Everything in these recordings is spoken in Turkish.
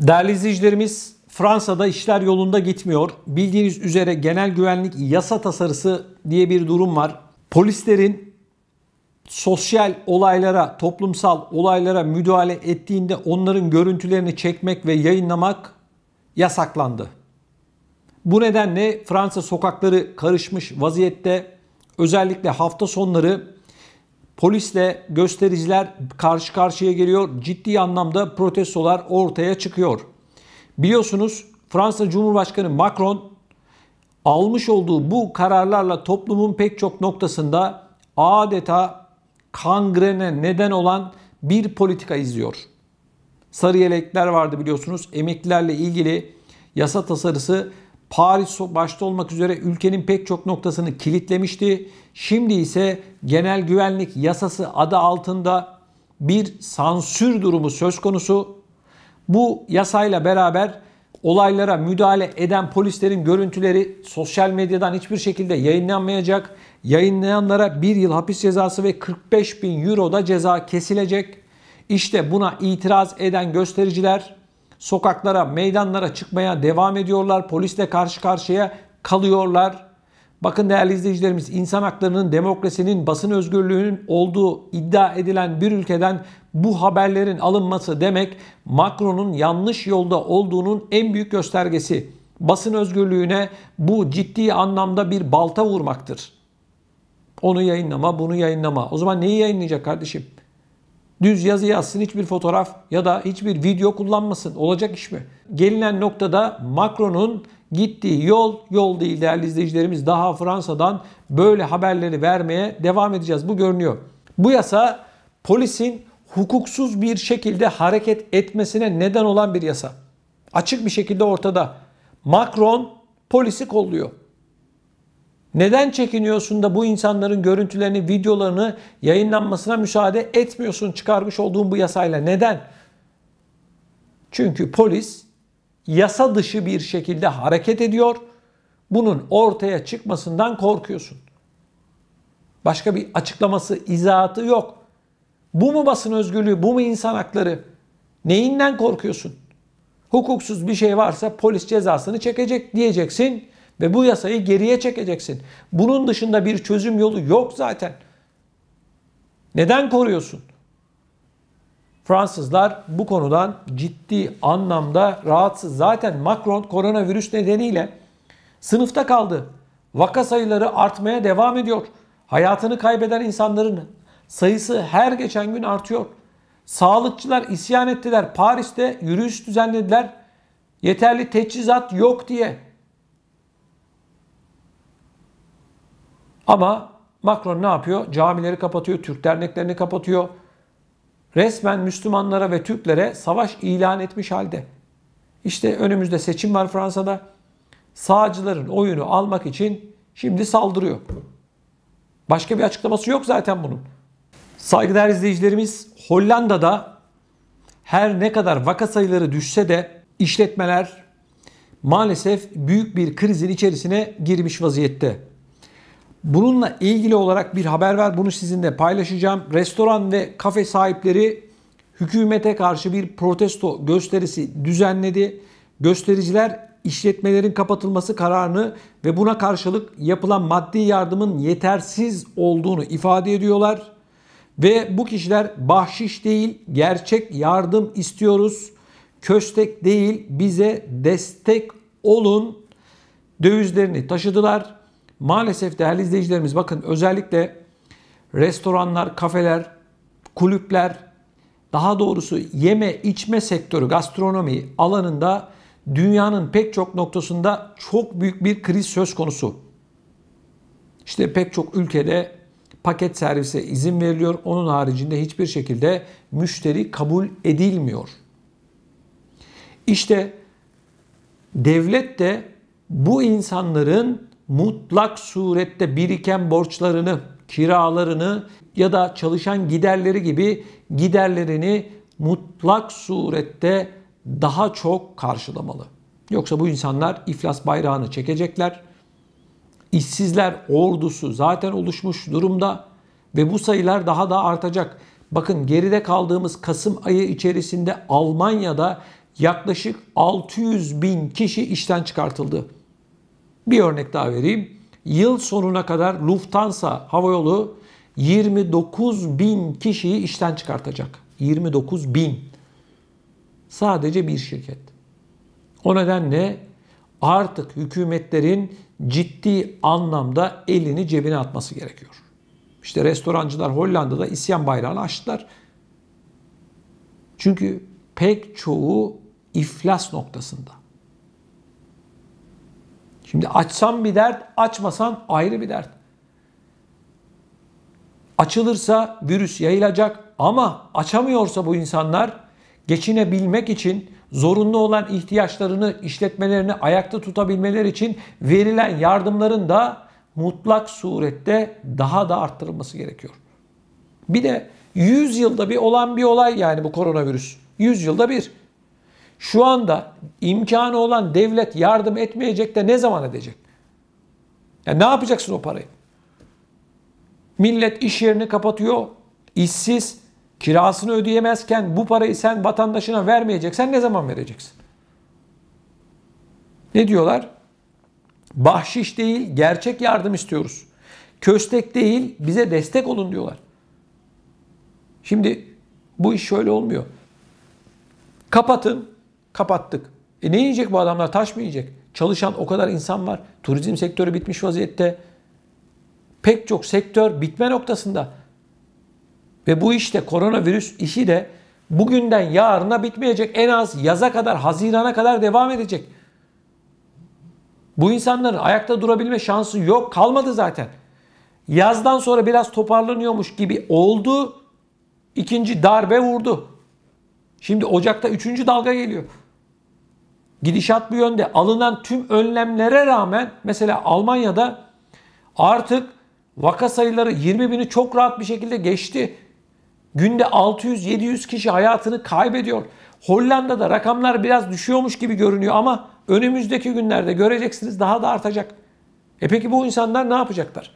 Değerli izleyicilerimiz, Fransa'da işler yolunda gitmiyor. Bildiğiniz üzere genel güvenlik yasa tasarısı diye bir durum var. Polislerin sosyal olaylara, toplumsal olaylara müdahale ettiğinde onların görüntülerini çekmek ve yayınlamak yasaklandı. Bu nedenle Fransa sokakları karışmış vaziyette. Özellikle hafta sonları Polisle göstericiler karşı karşıya geliyor. Ciddi anlamda protestolar ortaya çıkıyor. Biliyorsunuz Fransa Cumhurbaşkanı Macron almış olduğu bu kararlarla toplumun pek çok noktasında adeta kangrene neden olan bir politika izliyor. Sarı yelekler vardı biliyorsunuz. Emeklilerle ilgili yasa tasarısı Paris başta olmak üzere ülkenin pek çok noktasını kilitlemişti. Şimdi ise genel güvenlik yasası adı altında bir sansür durumu söz konusu. Bu yasayla beraber olaylara müdahale eden polislerin görüntüleri sosyal medyadan hiçbir şekilde yayınlanmayacak. Yayınlayanlara bir yıl hapis cezası ve 45 bin euro da ceza kesilecek. İşte buna itiraz eden göstericiler Sokaklara, meydanlara çıkmaya devam ediyorlar. Polisle karşı karşıya kalıyorlar. Bakın değerli izleyicilerimiz insan haklarının, demokrasinin, basın özgürlüğünün olduğu iddia edilen bir ülkeden bu haberlerin alınması demek Macron'un yanlış yolda olduğunun en büyük göstergesi. Basın özgürlüğüne bu ciddi anlamda bir balta vurmaktır. Onu yayınlama, bunu yayınlama. O zaman neyi yayınlayacak kardeşim? Düz yazı yazsın, hiçbir fotoğraf ya da hiçbir video kullanmasın. Olacak iş mi? Gelinen noktada Macron'un gittiği yol yol değil değerli izleyicilerimiz. Daha Fransa'dan böyle haberleri vermeye devam edeceğiz. Bu görünüyor. Bu yasa polisin hukuksuz bir şekilde hareket etmesine neden olan bir yasa. Açık bir şekilde ortada. Macron polisi kolluyor. Neden çekiniyorsun da bu insanların görüntülerini, videolarını yayınlanmasına müsaade etmiyorsun çıkarmış olduğun bu yasayla? Neden? Çünkü polis yasa dışı bir şekilde hareket ediyor. Bunun ortaya çıkmasından korkuyorsun. Başka bir açıklaması, izahatı yok. Bu mu basın özgürlüğü, bu mu insan hakları? Neyinden korkuyorsun? Hukuksuz bir şey varsa polis cezasını çekecek diyeceksin. Ve bu yasayı geriye çekeceksin. Bunun dışında bir çözüm yolu yok zaten. Neden koruyorsun? Fransızlar bu konudan ciddi anlamda rahatsız. Zaten Macron koronavirüs nedeniyle sınıfta kaldı. Vaka sayıları artmaya devam ediyor. Hayatını kaybeden insanların sayısı her geçen gün artıyor. Sağlıkçılar isyan ettiler. Paris'te yürüyüş düzenlediler. Yeterli teçhizat yok diye. Ama Macron ne yapıyor? Camileri kapatıyor, Türk derneklerini kapatıyor. Resmen Müslümanlara ve Türklere savaş ilan etmiş halde. İşte önümüzde seçim var Fransa'da. Sağcıların oyunu almak için şimdi saldırıyor. Başka bir açıklaması yok zaten bunun. Saygıdeğer izleyicilerimiz Hollanda'da her ne kadar vaka sayıları düşse de işletmeler maalesef büyük bir krizin içerisine girmiş vaziyette. Bununla ilgili olarak bir haber ver. Bunu sizinle paylaşacağım. Restoran ve kafe sahipleri hükümete karşı bir protesto gösterisi düzenledi. Göstericiler işletmelerin kapatılması kararını ve buna karşılık yapılan maddi yardımın yetersiz olduğunu ifade ediyorlar. Ve bu kişiler bahşiş değil gerçek yardım istiyoruz. Köstek değil bize destek olun dövizlerini taşıdılar Maalesef değerli izleyicilerimiz bakın özellikle restoranlar, kafeler, kulüpler, daha doğrusu yeme içme sektörü, gastronomi alanında dünyanın pek çok noktasında çok büyük bir kriz söz konusu. İşte pek çok ülkede paket servise izin veriliyor. Onun haricinde hiçbir şekilde müşteri kabul edilmiyor. İşte devlet de bu insanların mutlak surette biriken borçlarını, kiralarını ya da çalışan giderleri gibi giderlerini mutlak surette daha çok karşılamalı. Yoksa bu insanlar iflas bayrağını çekecekler. İşsizler ordusu zaten oluşmuş durumda ve bu sayılar daha da artacak. Bakın geride kaldığımız Kasım ayı içerisinde Almanya'da yaklaşık 600 bin kişi işten çıkartıldı. Bir örnek daha vereyim. Yıl sonuna kadar Lufthansa havayolu 29 bin kişiyi işten çıkartacak. 29 bin. Sadece bir şirket. O nedenle artık hükümetlerin ciddi anlamda elini cebine atması gerekiyor. İşte restorancılar Hollanda'da isyan bayrağını açtılar. Çünkü pek çoğu iflas noktasında. Şimdi açsam bir dert, açmasan ayrı bir dert. Açılırsa virüs yayılacak ama açamıyorsa bu insanlar geçinebilmek için zorunlu olan ihtiyaçlarını, işletmelerini ayakta tutabilmeleri için verilen yardımların da mutlak surette daha da arttırılması gerekiyor. Bir de 100 yılda bir olan bir olay yani bu koronavirüs. 100 yılda bir. Şu anda imkanı olan devlet yardım etmeyecek de ne zaman edecek? Ya ne yapacaksın o parayı? Millet iş yerini kapatıyor, işsiz, kirasını ödeyemezken bu parayı sen vatandaşına vermeyeceksen ne zaman vereceksin? Ne diyorlar? Bahşiş değil, gerçek yardım istiyoruz. Köstek değil, bize destek olun diyorlar. Şimdi bu iş şöyle olmuyor. Kapatın, kapattık. E ne yiyecek bu adamlar? Taş mı yiyecek? Çalışan o kadar insan var. Turizm sektörü bitmiş vaziyette. Pek çok sektör bitme noktasında. Ve bu işte koronavirüs işi de bugünden yarına bitmeyecek. En az yaza kadar, hazirana kadar devam edecek. Bu insanların ayakta durabilme şansı yok. Kalmadı zaten. Yazdan sonra biraz toparlanıyormuş gibi oldu. İkinci darbe vurdu. Şimdi Ocak'ta üçüncü dalga geliyor gidişat bu yönde. Alınan tüm önlemlere rağmen mesela Almanya'da artık vaka sayıları 20 bini çok rahat bir şekilde geçti. Günde 600-700 kişi hayatını kaybediyor. Hollanda'da rakamlar biraz düşüyormuş gibi görünüyor ama önümüzdeki günlerde göreceksiniz daha da artacak. E peki bu insanlar ne yapacaklar?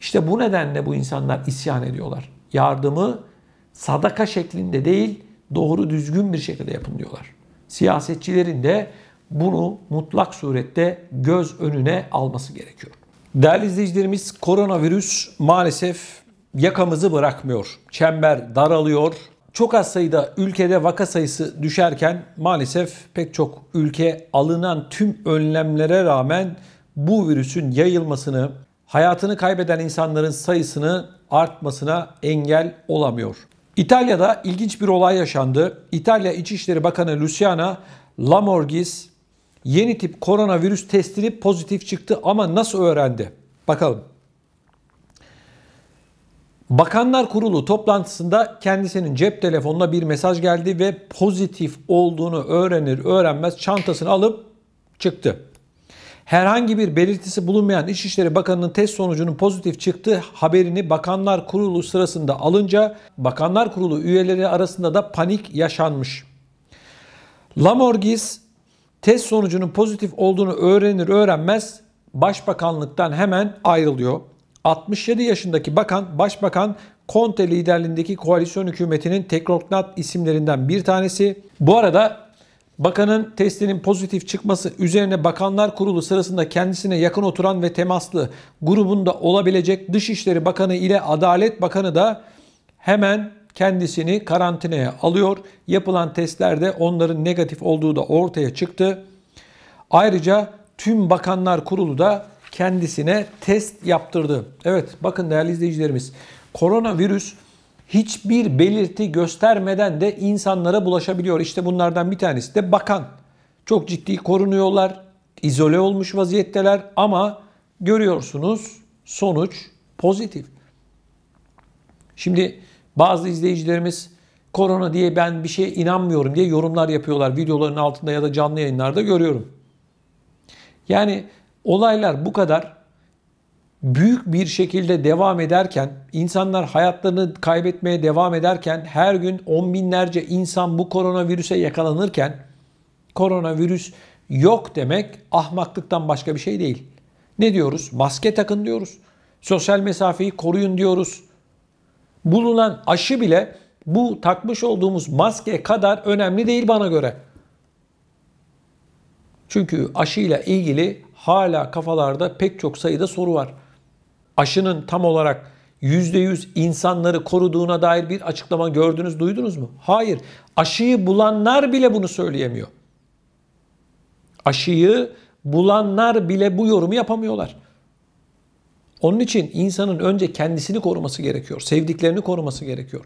İşte bu nedenle bu insanlar isyan ediyorlar. Yardımı sadaka şeklinde değil, doğru düzgün bir şekilde yapın diyorlar siyasetçilerin de bunu mutlak surette göz önüne alması gerekiyor. Değerli izleyicilerimiz koronavirüs maalesef yakamızı bırakmıyor. Çember daralıyor. Çok az sayıda ülkede vaka sayısı düşerken maalesef pek çok ülke alınan tüm önlemlere rağmen bu virüsün yayılmasını, hayatını kaybeden insanların sayısını artmasına engel olamıyor. İtalya'da ilginç bir olay yaşandı. İtalya İçişleri Bakanı Luciana Lamorgis yeni tip koronavirüs testini pozitif çıktı ama nasıl öğrendi? Bakalım. Bakanlar Kurulu toplantısında kendisinin cep telefonuna bir mesaj geldi ve pozitif olduğunu öğrenir öğrenmez çantasını alıp çıktı herhangi bir belirtisi bulunmayan İçişleri Bakanı'nın test sonucunun pozitif çıktığı haberini Bakanlar Kurulu sırasında alınca Bakanlar Kurulu üyeleri arasında da panik yaşanmış. Lamorgis test sonucunun pozitif olduğunu öğrenir öğrenmez başbakanlıktan hemen ayrılıyor. 67 yaşındaki bakan, başbakan Conte liderliğindeki koalisyon hükümetinin teknokrat isimlerinden bir tanesi. Bu arada Bakanın testinin pozitif çıkması üzerine Bakanlar Kurulu sırasında kendisine yakın oturan ve temaslı grubunda olabilecek Dışişleri Bakanı ile Adalet Bakanı da hemen kendisini karantinaya alıyor. Yapılan testlerde onların negatif olduğu da ortaya çıktı. Ayrıca tüm Bakanlar Kurulu da kendisine test yaptırdı. Evet bakın değerli izleyicilerimiz koronavirüs hiçbir belirti göstermeden de insanlara bulaşabiliyor. İşte bunlardan bir tanesi de bakan. Çok ciddi korunuyorlar, izole olmuş vaziyetteler ama görüyorsunuz sonuç pozitif. Şimdi bazı izleyicilerimiz korona diye ben bir şeye inanmıyorum diye yorumlar yapıyorlar. Videoların altında ya da canlı yayınlarda görüyorum. Yani olaylar bu kadar büyük bir şekilde devam ederken, insanlar hayatlarını kaybetmeye devam ederken, her gün on binlerce insan bu koronavirüse yakalanırken, koronavirüs yok demek ahmaklıktan başka bir şey değil. Ne diyoruz? Maske takın diyoruz. Sosyal mesafeyi koruyun diyoruz. Bulunan aşı bile bu takmış olduğumuz maske kadar önemli değil bana göre. Çünkü aşıyla ilgili hala kafalarda pek çok sayıda soru var aşının tam olarak %100 insanları koruduğuna dair bir açıklama gördünüz, duydunuz mu? Hayır. Aşıyı bulanlar bile bunu söyleyemiyor. Aşıyı bulanlar bile bu yorumu yapamıyorlar. Onun için insanın önce kendisini koruması gerekiyor. Sevdiklerini koruması gerekiyor.